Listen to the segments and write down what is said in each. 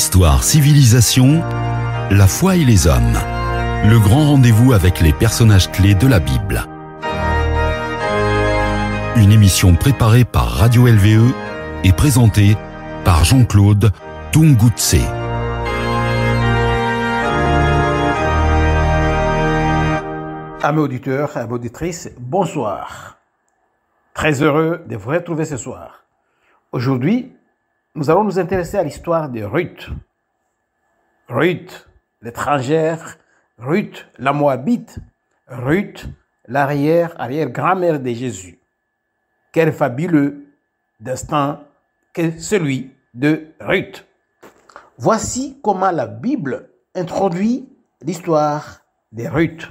Histoire, civilisation, la foi et les hommes. Le grand rendez-vous avec les personnages clés de la Bible. Une émission préparée par Radio LVE et présentée par Jean-Claude Tungutse. Amis auditeurs, amis auditrices, bonsoir. Très heureux de vous retrouver ce soir. Aujourd'hui, nous allons nous intéresser à l'histoire de Ruth. Ruth, l'étrangère, Ruth, la Moabite, Ruth, l'arrière, arrière-grand-mère de Jésus. Quel fabuleux destin que celui de Ruth. Voici comment la Bible introduit l'histoire de Ruth.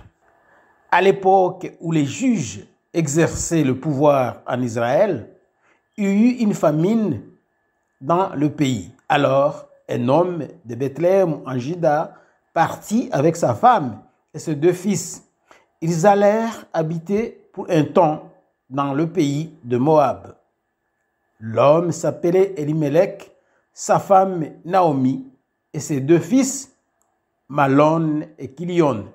À l'époque où les juges exerçaient le pouvoir en Israël, il y eut une famine dans le pays. Alors, un homme de Bethléem en Juda partit avec sa femme et ses deux fils. Ils allèrent habiter pour un temps dans le pays de Moab. L'homme s'appelait Elimelech, sa femme Naomi et ses deux fils, Malon et Kilion.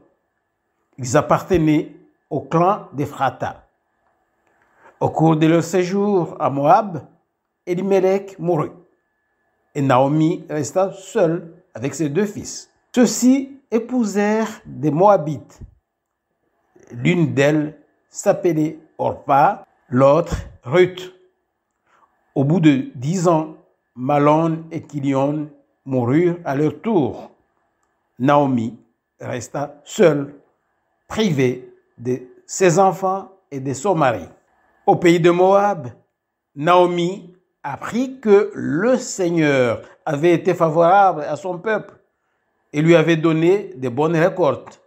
Ils appartenaient au clan des Frata. Au cours de leur séjour à Moab, Elimelech mourut. Et Naomi resta seule avec ses deux fils. Ceux-ci épousèrent des Moabites. L'une d'elles s'appelait Orpa, l'autre Ruth. Au bout de dix ans, Malon et Kilion moururent à leur tour. Naomi resta seule, privée de ses enfants et de son mari. Au pays de Moab, Naomi apprit que le Seigneur avait été favorable à son peuple et lui avait donné de bonnes récoltes.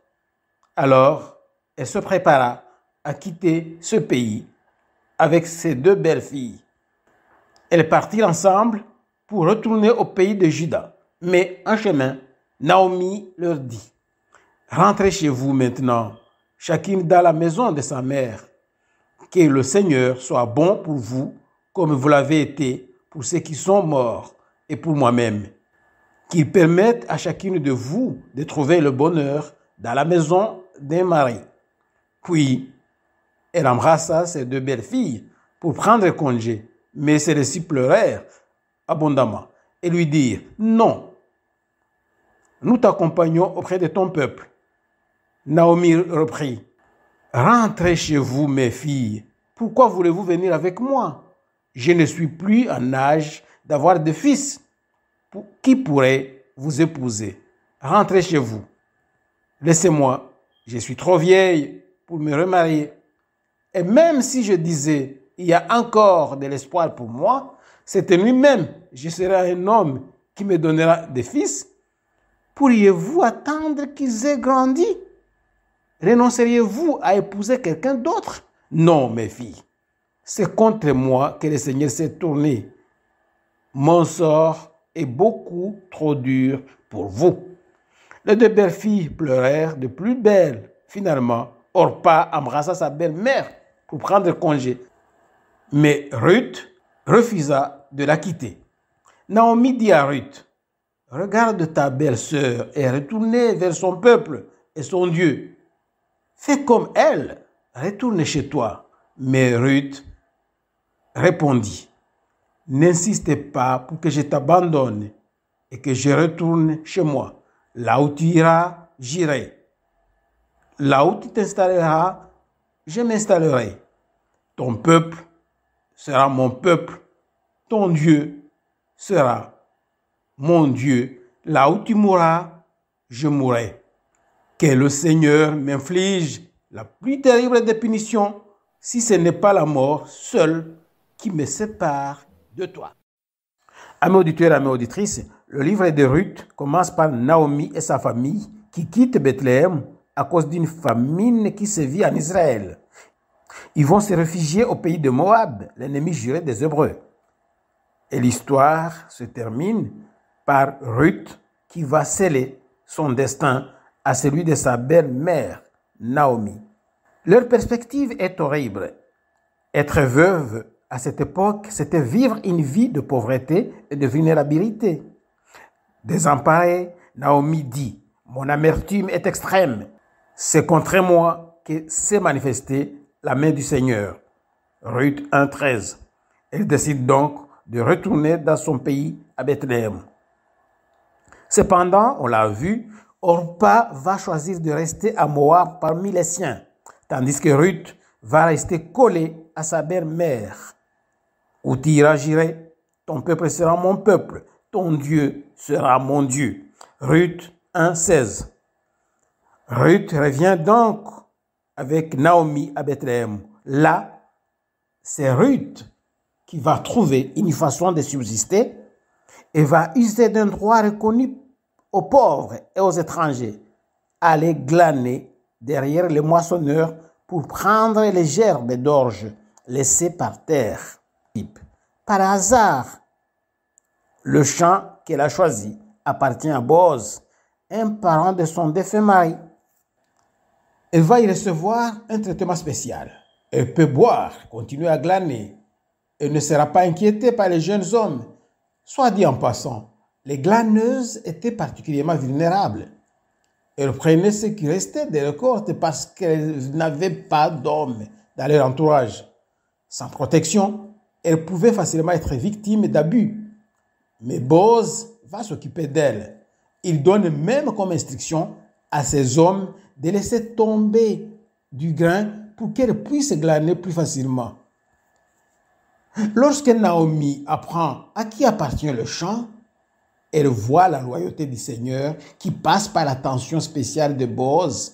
Alors, elle se prépara à quitter ce pays avec ses deux belles filles. Elles partirent ensemble pour retourner au pays de Juda. Mais en chemin, Naomi leur dit, Rentrez chez vous maintenant, chacune dans la maison de sa mère. Que le Seigneur soit bon pour vous comme vous l'avez été pour ceux qui sont morts et pour moi-même. Qu'il permettent à chacune de vous de trouver le bonheur dans la maison d'un mari. Puis, elle embrassa ses deux belles filles pour prendre congé, mais celles-ci pleurèrent abondamment et lui dirent, non, nous t'accompagnons auprès de ton peuple. Naomi reprit, rentrez chez vous, mes filles, pourquoi voulez-vous venir avec moi je ne suis plus en âge d'avoir des fils qui pourrait vous épouser. Rentrez chez vous. Laissez-moi, je suis trop vieille pour me remarier. Et même si je disais, il y a encore de l'espoir pour moi, cette nuit même, je serai un homme qui me donnera des fils. Pourriez-vous attendre qu'ils aient grandi Renonceriez-vous à épouser quelqu'un d'autre Non, mes filles. C'est contre moi que le Seigneur s'est tourné. Mon sort est beaucoup trop dur pour vous. Les deux belles filles pleurèrent de plus belle. Finalement, Orpa embrassa sa belle-mère pour prendre congé. Mais Ruth refusa de la quitter. Naomi dit à Ruth, regarde ta belle-sœur et retourne vers son peuple et son Dieu. Fais comme elle, retourne chez toi. Mais Ruth répondit, N'insiste pas pour que je t'abandonne et que je retourne chez moi. Là où tu iras, j'irai. Là où tu t'installeras, je m'installerai. Ton peuple sera mon peuple. Ton Dieu sera mon Dieu. Là où tu mourras, je mourrai. Que le Seigneur m'inflige la plus terrible des punitions, si ce n'est pas la mort seule qui me sépare de toi. Amis auditeurs, auditrices, le livre de Ruth commence par Naomi et sa famille qui quittent Bethléem à cause d'une famine qui sévit en Israël. Ils vont se réfugier au pays de Moab, l'ennemi juré des Hébreux. Et l'histoire se termine par Ruth qui va sceller son destin à celui de sa belle-mère, Naomi. Leur perspective est horrible. Être veuve à cette époque, c'était vivre une vie de pauvreté et de vulnérabilité. Désemparée, Naomi dit, mon amertume est extrême. C'est contre moi que s'est manifestée la main du Seigneur. Ruth 1.13. Elle décide donc de retourner dans son pays à Bethléem. Cependant, on l'a vu, Orpa va choisir de rester à Moab parmi les siens, tandis que Ruth va rester collée à sa belle-mère où tu iras, j'irai. Ton peuple sera mon peuple, ton Dieu sera mon Dieu. Ruth 1.16. Ruth revient donc avec Naomi à Bethléem. Là, c'est Ruth qui va trouver une façon de subsister et va user d'un droit reconnu aux pauvres et aux étrangers, aller glaner derrière les moissonneurs pour prendre les gerbes d'orge laissées par terre. Par hasard, le champ qu'elle a choisi appartient à Boz, un parent de son défunt mari. Elle va y recevoir un traitement spécial. Elle peut boire, continuer à glaner. Elle ne sera pas inquiétée par les jeunes hommes. Soit dit en passant, les glaneuses étaient particulièrement vulnérables. Elles prenaient ce qui restait de leur corps parce qu'elles n'avaient pas d'hommes dans leur entourage. Sans protection, elle pouvait facilement être victime d'abus. Mais Bose va s'occuper d'elle. Il donne même comme instruction à ses hommes de laisser tomber du grain pour qu'elle puisse glaner plus facilement. Lorsque Naomi apprend à qui appartient le champ, elle voit la loyauté du Seigneur qui passe par l'attention spéciale de Boaz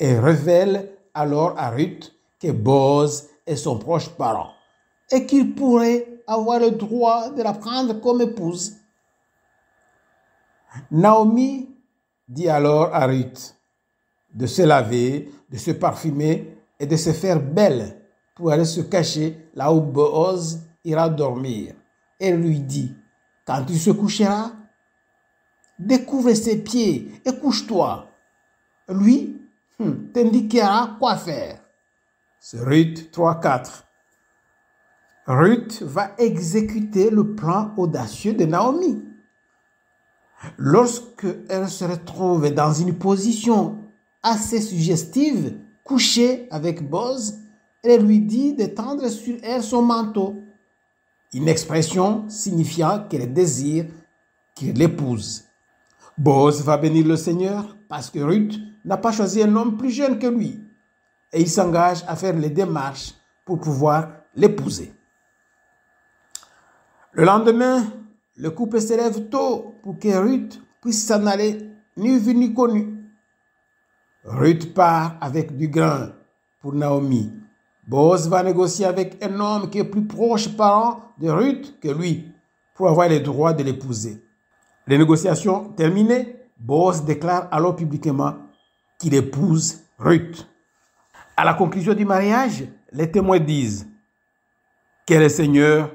et révèle alors à Ruth que Boaz est son proche parent et qu'il pourrait avoir le droit de la prendre comme épouse. Naomi dit alors à Ruth de se laver, de se parfumer et de se faire belle pour aller se cacher là où Boaz ira dormir. Elle lui dit, quand tu se coucheras, découvre ses pieds et couche-toi. Lui, hmm, t'indiquera quoi faire. C'est Ruth 3.4. Ruth va exécuter le plan audacieux de Naomi. Lorsque elle se retrouve dans une position assez suggestive, couchée avec Boz, elle lui dit d'étendre sur elle son manteau, une expression signifiant qu'elle désire qu'il l'épouse. Boz va bénir le Seigneur parce que Ruth n'a pas choisi un homme plus jeune que lui et il s'engage à faire les démarches pour pouvoir l'épouser. Le lendemain, le couple s'élève tôt pour que Ruth puisse s'en aller, ni vu ni connu. Ruth part avec du grain pour Naomi. Boaz va négocier avec un homme qui est plus proche parent de Ruth que lui pour avoir les droits de l'épouser. Les négociations terminées, Boaz déclare alors publiquement qu'il épouse Ruth. À la conclusion du mariage, les témoins disent que le Seigneur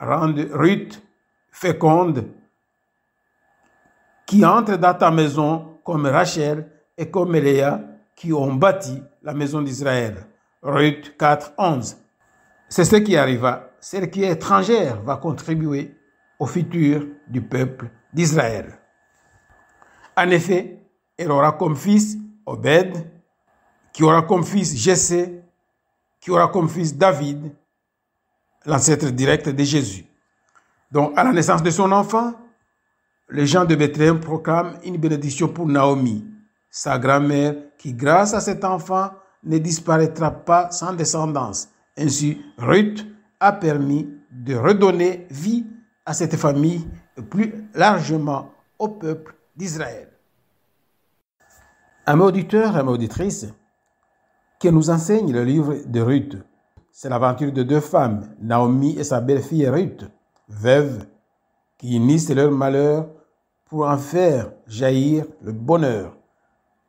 rende Ruth féconde, qui entre dans ta maison comme Rachel et comme Léa qui ont bâti la maison d'Israël. Ruth 4, 11. C'est ce qui arriva. Celle qui est étrangère va contribuer au futur du peuple d'Israël. En effet, elle aura comme fils Obed, qui aura comme fils Jessé, qui aura comme fils David, l'ancêtre direct de Jésus. Donc, à la naissance de son enfant, les gens de Bethléem proclament une bénédiction pour Naomi, sa grand-mère, qui, grâce à cet enfant, ne disparaîtra pas sans descendance. Ainsi, Ruth a permis de redonner vie à cette famille et plus largement au peuple d'Israël. Un auditeurs, amis auditrices, qui nous enseigne le livre de Ruth c'est l'aventure de deux femmes, Naomi et sa belle-fille Ruth, veuves, qui unissent leur malheur pour en faire jaillir le bonheur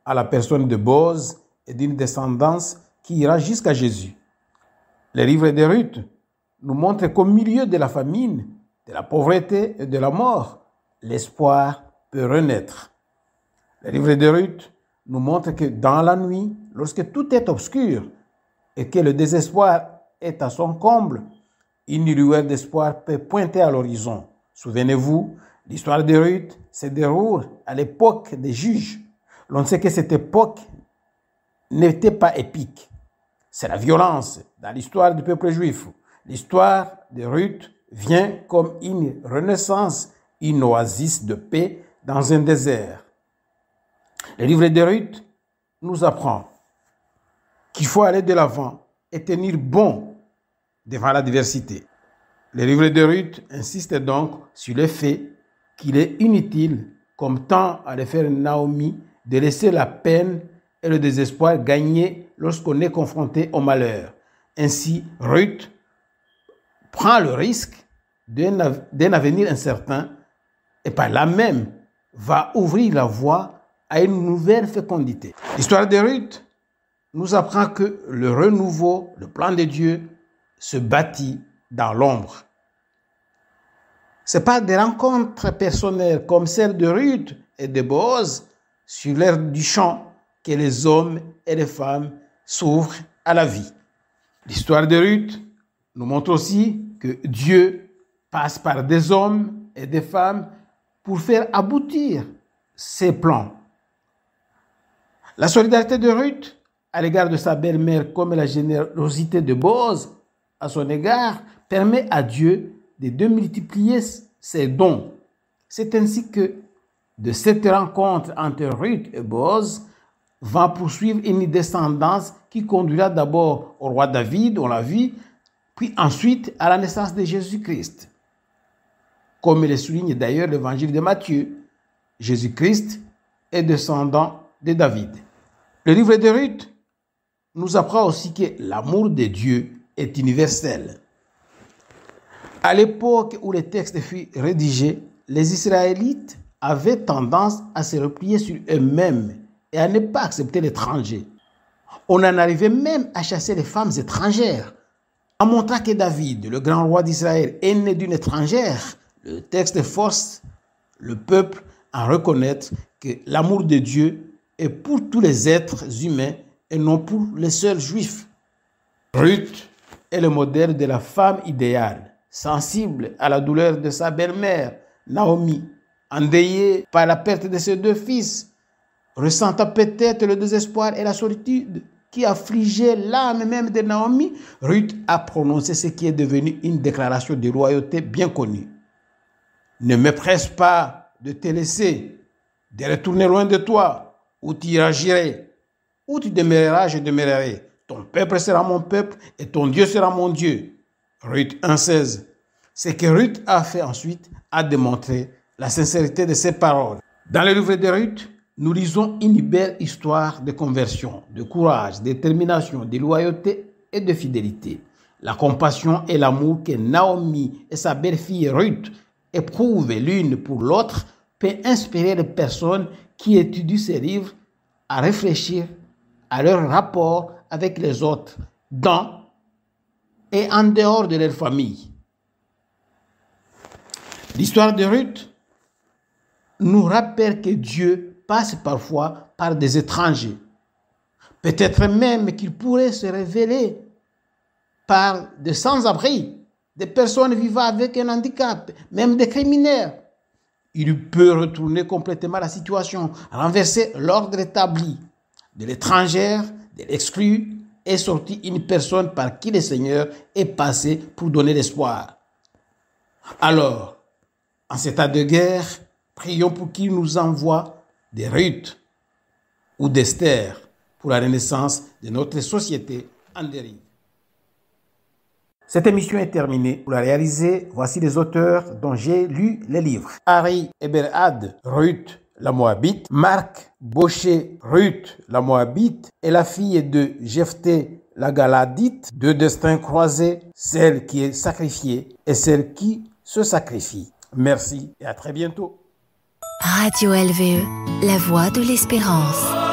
à la personne de Boz et d'une descendance qui ira jusqu'à Jésus. Les livres de Ruth nous montre qu'au milieu de la famine, de la pauvreté et de la mort, l'espoir peut renaître. Les livres de Ruth nous montre que dans la nuit, lorsque tout est obscur et que le désespoir est à son comble. Une lueur d'espoir peut pointer à l'horizon. Souvenez-vous, l'histoire de Ruth se déroule à l'époque des juges. L'on sait que cette époque n'était pas épique. C'est la violence dans l'histoire du peuple juif. L'histoire de Ruth vient comme une renaissance, une oasis de paix dans un désert. Le livre de Ruth nous apprend qu'il faut aller de l'avant et tenir bon devant la diversité. Le livre de Ruth insiste donc sur le fait qu'il est inutile, comme tant à le faire Naomi, de laisser la peine et le désespoir gagner lorsqu'on est confronté au malheur. Ainsi, Ruth prend le risque d'un avenir incertain et par là même va ouvrir la voie à une nouvelle fécondité. L'histoire de Ruth nous apprend que le renouveau, le plan de Dieu se bâtit dans l'ombre. Ce n'est pas des rencontres personnelles comme celle de Ruth et de Boaz sur l'air du champ que les hommes et les femmes s'ouvrent à la vie. L'histoire de Ruth nous montre aussi que Dieu passe par des hommes et des femmes pour faire aboutir ses plans. La solidarité de Ruth à l'égard de sa belle-mère comme la générosité de Boaz à son égard permet à Dieu de, démultiplier multiplier ses dons. C'est ainsi que de cette rencontre entre Ruth et Boaz va poursuivre une descendance qui conduira d'abord au roi David, on l'a vie, puis ensuite à la naissance de Jésus-Christ. Comme le souligne d'ailleurs l'évangile de Matthieu, Jésus-Christ est descendant de David. Le livre de Ruth nous apprend aussi que l'amour de Dieu est universelle. À l'époque où le texte fut rédigé, les Israélites avaient tendance à se replier sur eux-mêmes et à ne pas accepter l'étranger. On en arrivait même à chasser les femmes étrangères. En montrant que David, le grand roi d'Israël, est né d'une étrangère, le texte force le peuple à reconnaître que l'amour de Dieu est pour tous les êtres humains et non pour les seuls juifs. Ruth est le modèle de la femme idéale, sensible à la douleur de sa belle-mère, Naomi, endeuillée par la perte de ses deux fils, ressentant peut-être le désespoir et la solitude qui affligeaient l'âme même de Naomi, Ruth a prononcé ce qui est devenu une déclaration de royauté bien connue. Ne me presse pas de te laisser, de retourner loin de toi, où tu agirais, où tu demeureras, je demeurerai. Ton peuple sera mon peuple et ton Dieu sera mon Dieu. Ruth 1.16. Ce que Ruth a fait ensuite a démontré la sincérité de ses paroles. Dans le livre de Ruth, nous lisons une belle histoire de conversion, de courage, de détermination, de loyauté et de fidélité. La compassion et l'amour que Naomi et sa belle-fille Ruth éprouvent l'une pour l'autre peut inspirer les personnes qui étudient ces livres à réfléchir à leur rapport avec les autres dans et en dehors de leur famille. L'histoire de Ruth nous rappelle que Dieu passe parfois par des étrangers. Peut-être même qu'il pourrait se révéler par des sans-abri, des personnes vivant avec un handicap, même des criminels. Il peut retourner complètement la situation, renverser l'ordre établi de l'étrangère exclu est sorti une personne par qui le Seigneur est passé pour donner l'espoir. Alors, en cet état de guerre, prions pour qu'il nous envoie des Ruth ou d'Esther pour la renaissance de notre société en dérive. Cette émission est terminée. Pour la réaliser, voici les auteurs dont j'ai lu les livres. Harry Eberhard Ruth la Moabite, Marc, Boucher Ruth, la Moabite, et la fille de Jephthé, la Galadite, deux destins croisés, celle qui est sacrifiée et celle qui se sacrifie. Merci et à très bientôt. Radio LVE, la voix de l'espérance.